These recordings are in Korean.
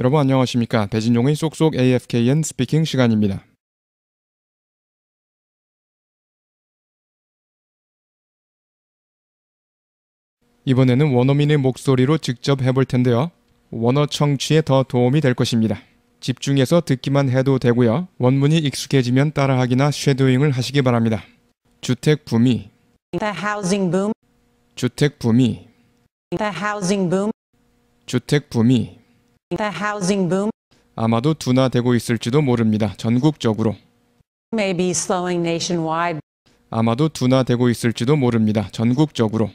여러분 안녕하십니까? 배진용의 쏙쏙 AFKN 스피킹 시간입니다. 이번에는 원어민의 목소리로 직접 해볼 텐데요. 원어 청취에 더 도움이 될 것입니다. 집중해서 듣기만 해도 되고요. 원문이 익숙해지면 따라하기나 쉐도잉을 하시기 바랍니다. 주택 붐이 The housing boom. 주택 붐이 The housing boom. 주택 붐이 The housing boom 아마도 둔화되고 있을지도 모릅니다. 전국적으로. may be slowing nationwide, 아마도 둔화되고 있을지도 모릅니다. 전국적으로.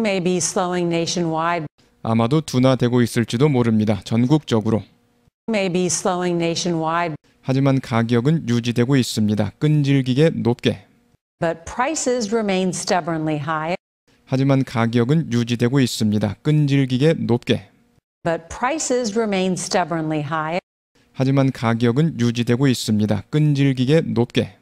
may be slowing nationwide, 아마도 둔화되고 있을지도 모릅니다. 전국적으로. may be slowing nationwide, 하지만 가격은 유지되고 있습니다. 끈질기게 높게. but prices remain stubbornly high. 하지만 가격은 유지되고 있습니다. 끈질기게 높게. But prices remain stubbornly high. 하지만 가격은 유지되고 있습니다. 끈질기게 높게.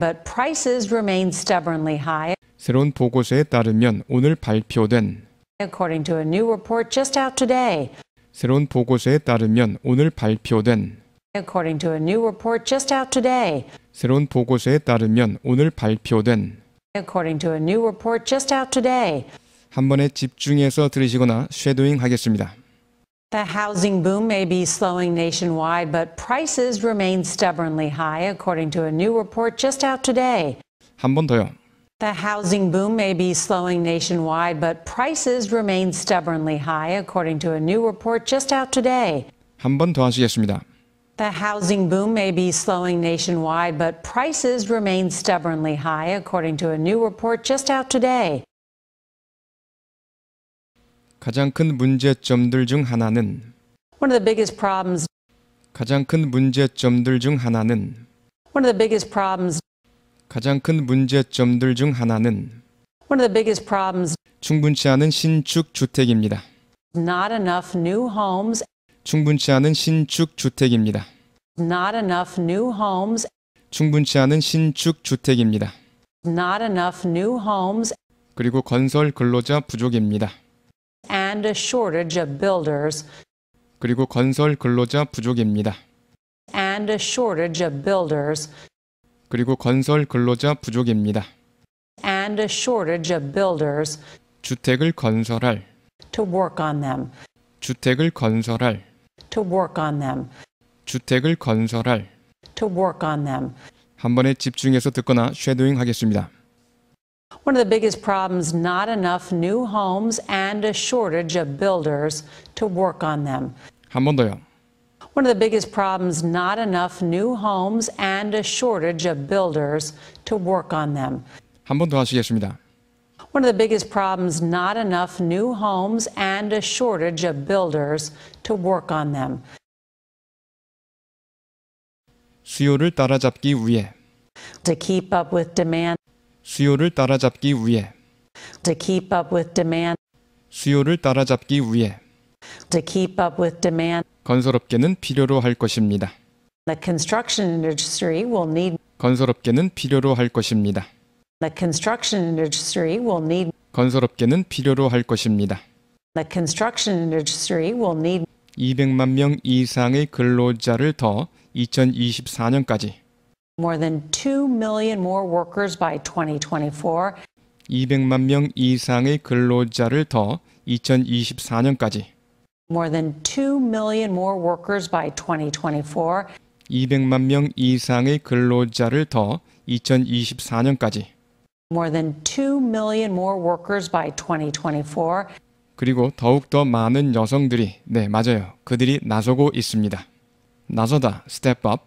But prices remain stubbornly high. 새로운 보고서에 따르면 오늘 발표된 According to a new report just out today. 새로운 보고서에 따르면 오늘 발표된 According to a new report just out today. 새로운 보고서에 따르면 오늘 발표된 According to a new report just out today. 한 번에 집중해서 들으시거나 쉐도잉 하겠습니다. The housing boom may be slowing nationwide, but prices remain stubbornly high, according to a new report just out today. 한 더요. The housing boom may be slowing nationwide, but prices remain stubbornly high, according to a new report just out today. 한 하시겠습니다. The housing boom may be slowing nationwide, but prices remain stubbornly high, according to a new report just out today. 가장 큰 문제점들 중 하나는 가장 큰 문제점들 중 하나는 가장 큰 문제점들 중 하나는 충분치 않은 신축 주택입니다. 충분치 않은 신축 주택입니다. 충분치 않은 신축 주택입니다. 그리고 건설 근로자 부족입니다. and a shortage of builders. 그리고 건설 근로자 부족입니다. and a shortage of builders. 그리고 건설 근로자 부족입니다. and a shortage of builders 주택을 건설할 to work on them. 주택을 건설할 to work on them. 주택을 건설할 to work on them. 한 번에 집중해서 듣거나 쉐도잉 하겠습니다. One of the biggest problems not enough new homes and a shortage of builders to work on them. 한 번 더요. One of the biggest problems not enough new homes and a shortage of builders to work on them. 한 번 더 하시겠습니다. One of the biggest problems not enough new homes and a shortage of builders to work on them. 수요를 따라잡기 위해 To keep up with demand 수요를 따라잡기 위해 to keep up with demand 수요를 따라잡기 위해 to keep up with demand 건설업계는 필요로 할 것입니다. The construction industry will need 건설업계는 필요로 할 것입니다. The construction industry will need 건설업계는 필요로 할 것입니다. The construction industry will need 200만 명 이상의 근로자를 더 2024년까지 more than 2 million more workers by 2024. 200만 명 이상의 근로자를 더 2024년까지 more than 2 million more workers by 2024. 200만 명 이상의 근로자를 더 2024년까지 more than 2 million more workers by 2024. 그리고 더욱 더 많은 여성들이 네, 맞아요. 그들이 나서고 있습니다. 나서다 스텝 업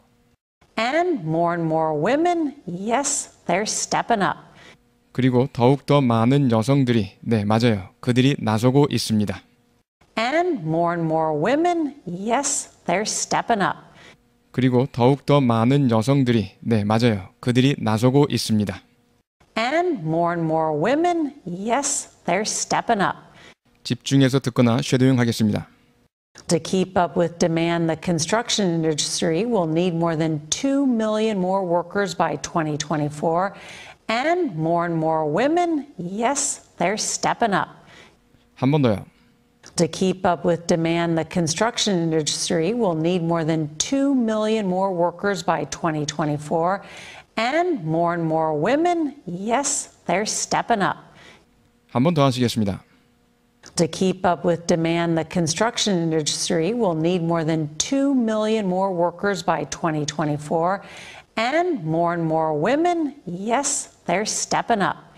And more and more women, yes, they're stepping up. 그리고 더욱 더 많은 여성들이 네, 맞아요. 그들이 나서고 있습니다. And more and more women, yes, they're stepping up. 그리고 더욱 더 많은 여성들이 네, 맞아요. 그들이 나서고 있습니다. And more and more women, yes, they're stepping up. 집중해서 듣거나 쉐도잉 하겠습니다. To keep up with demand, the construction industry will need more than 2 million more workers by 2024. And more and more women, yes, they're stepping up. 더요. To keep up with demand, the construction industry will need more than 2 million more workers by 2024. And more and more women, yes, they're stepping up. 한 번 더 하시겠습니다. To keep up with demand, the construction industry will need more than 2 million more workers by 2024. And more and more women, yes, they're stepping up.